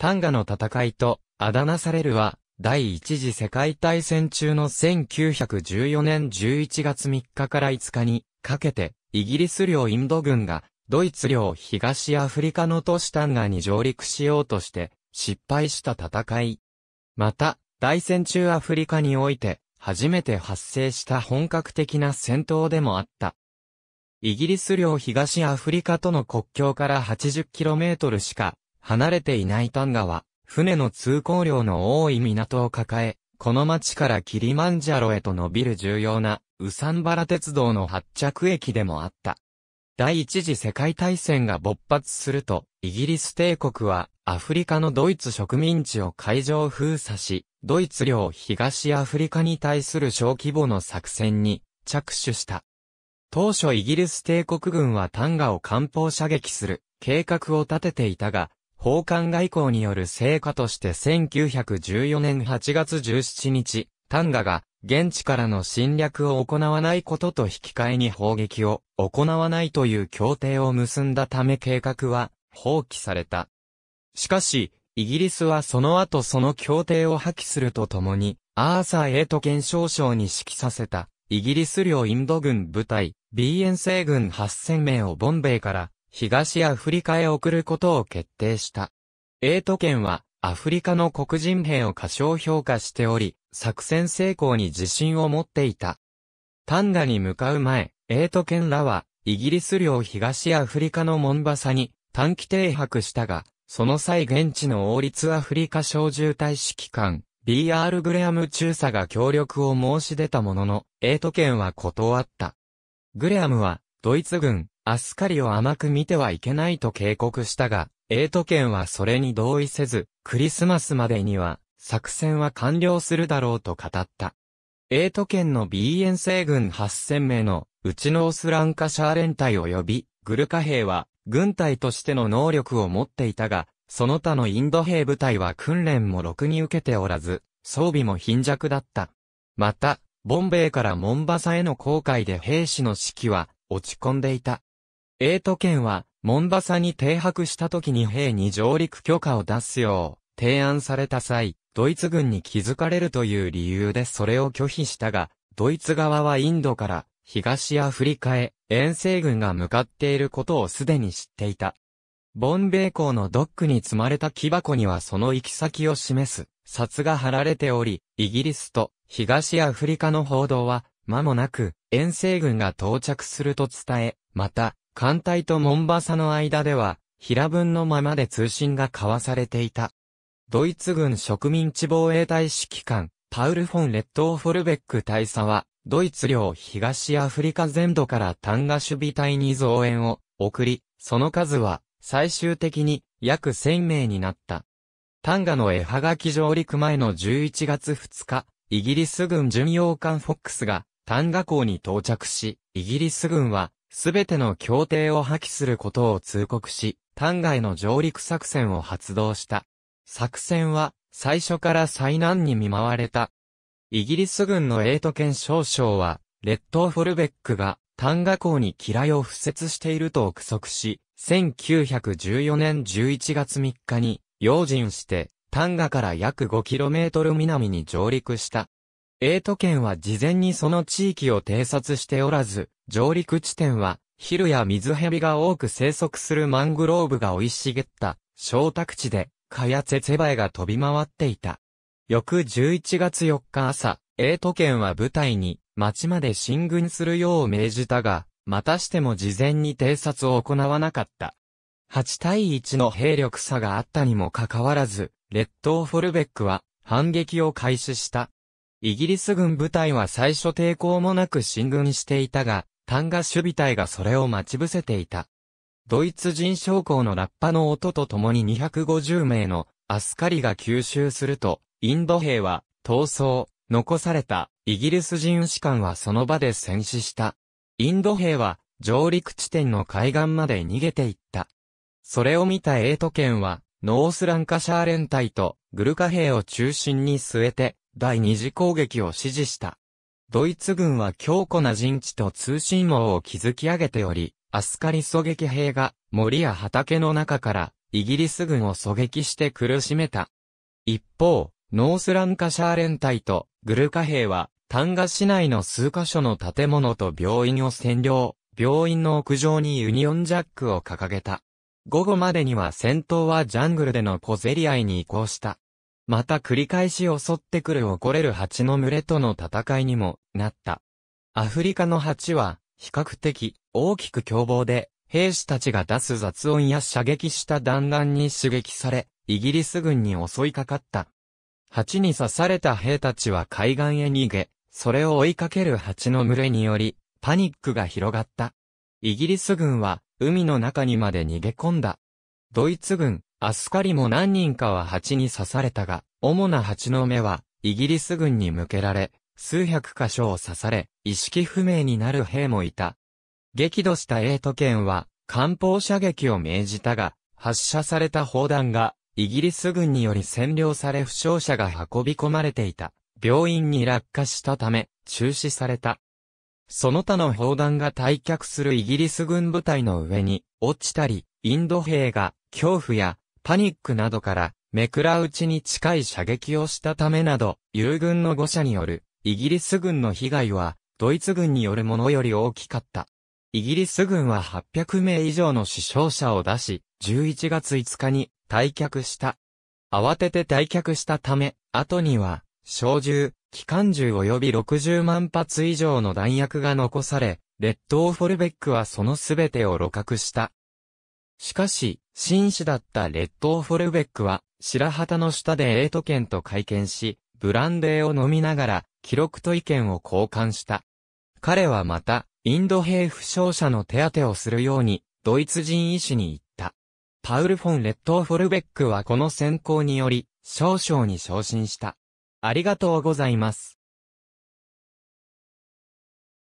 タンガの戦いと、あだ名されるは、第一次世界大戦中の1914年11月3日から5日にかけて、イギリス領インド軍が、ドイツ領東アフリカの都市タンガに上陸しようとして、失敗した戦い。また、大戦中アフリカにおいて、初めて発生した本格的な戦闘でもあった。イギリス領東アフリカとの国境から 80km しか離れていないタンガは、船の通行量の多い港を抱え、この町からキリマンジャロへと伸びる重要な、ウサンバラ鉄道の発着駅でもあった。第一次世界大戦が勃発すると、イギリス帝国は、アフリカのドイツ植民地を海上封鎖し、ドイツ領東アフリカに対する小規模の作戦に着手した。当初イギリス帝国軍はタンガを艦砲射撃する計画を立てていたが、法官外交による成果として1914年8月17日、タンガが現地からの侵略を行わないことと引き換えに砲撃を行わないという協定を結んだため計画は放棄された。しかし、イギリスはその後その協定を破棄するとともに、アーサー・エイト憲章省に指揮させた、イギリス領インド軍部隊、BN 西軍8000名をボンベイから東アフリカへ送ることを決定した。エート県は、アフリカの黒人兵を過小評価しており、作戦成功に自信を持っていた。タンガに向かう前、エイト県らは、イギリス領東アフリカのモンバサに短期停泊したが、その際現地の王立アフリカ小獣大使機関、BR グレアム中佐が協力を申し出たものの、エイト県は断った。グレアムは、ドイツ軍、アスカリを甘く見てはいけないと警告したが、エイト県はそれに同意せず、クリスマスまでには、作戦は完了するだろうと語った。エイト県の B 遠征軍8000名の、うちのオスランカシャー連隊及び、グルカ兵は、軍隊としての能力を持っていたが、その他のインド兵部隊は訓練もろくに受けておらず、装備も貧弱だった。また、ボンベイからモンバサへの航海で兵士の士気は、落ち込んでいた。エイト県は、モンバサに停泊した時に兵に上陸許可を出すよう、提案された際、ドイツ軍に気づかれるという理由でそれを拒否したが、ドイツ側はインドから東アフリカへ遠征軍が向かっていることをすでに知っていた。ボンベイ港のドックに積まれた木箱にはその行き先を示す札が貼られており、イギリスと東アフリカの報道は間もなく遠征軍が到着すると伝え、また艦隊とモンバサの間では、平分のままで通信が交わされていた。ドイツ軍植民地防衛隊指揮官、パウル・フォン・レッドオ・フォルベック大佐は、ドイツ領東アフリカ全土から単ガ守備隊に増援を送り、その数は最終的に約1000名になった。単ガの絵はがき上陸前の11月2日、イギリス軍巡洋艦フォックスが単ガ港に到着し、イギリス軍はすべての協定を破棄することを通告し、単外の上陸作戦を発動した。作戦は、最初から災難に見舞われた。イギリス軍のエイト県少将は、列島フォルベックが、丹賀港に嫌いを付設していると憶測し、1914年11月3日に、用心して、丹賀から約 5km 南に上陸した。エイト県は事前にその地域を偵察しておらず、上陸地点は、昼や水蛇が多く生息するマングローブが生い茂った、小宅地で、かやツェツェバエが飛び回っていた。翌11月4日朝、エート県は部隊に、町まで進軍するよう命じたが、またしても事前に偵察を行わなかった。8対1の兵力差があったにもかかわらず、列島フォルベックは反撃を開始した。イギリス軍部隊は最初抵抗もなく進軍していたが、単ン守備隊がそれを待ち伏せていた。ドイツ人将校のラッパの音とともに250名のアスカリが吸収すると、インド兵は逃走、残されたイギリス人士官はその場で戦死した。インド兵は上陸地点の海岸まで逃げていった。それを見たエイト県は、ノースランカシャー連隊とグルカ兵を中心に据えて、第二次攻撃を指示した。ドイツ軍は強固な陣地と通信網を築き上げており、アスカリ狙撃兵が森や畑の中からイギリス軍を狙撃して苦しめた。一方、ノースランカシャー連隊とグルカ兵は丹賀市内の数カ所の建物と病院を占領、病院の屋上にユニオンジャックを掲げた。午後までには戦闘はジャングルでの小競り合いに移行した。また繰り返し襲ってくる怒れる蜂の群れとの戦いにもなった。アフリカの蜂は、比較的、大きく凶暴で、兵士たちが出す雑音や射撃した弾丸に刺激され、イギリス軍に襲いかかった。蜂に刺された兵たちは海岸へ逃げ、それを追いかける蜂の群れにより、パニックが広がった。イギリス軍は、海の中にまで逃げ込んだ。ドイツ軍、アスカリも何人かは蜂に刺されたが、主な蜂の目は、イギリス軍に向けられ、数百箇所を刺され、意識不明になる兵もいた。激怒したエイト県は、艦砲射撃を命じたが、発射された砲弾が、イギリス軍により占領され負傷者が運び込まれていた。病院に落下したため、中止された。その他の砲弾が退却するイギリス軍部隊の上に、落ちたり、インド兵が、恐怖やパニックなどから、めくらうちに近い射撃をしたためなど、友軍の誤射による、イギリス軍の被害は、ドイツ軍によるものより大きかった。イギリス軍は800名以上の死傷者を出し、11月5日に退却した。慌てて退却したため、後には、小銃、機関銃及び60万発以上の弾薬が残され、レッドオフォルベックはその全てを露獲した。しかし、紳士だったレッドフォルベックは、白旗の下でエイト県と会見し、ブランデーを飲みながら、記録と意見を交換した。彼はまた、インド兵負傷者の手当てをするように、ドイツ人医師に言った。パウル・フォン・レッドフォルベックはこの選考により、少々に昇進した。ありがとうございます。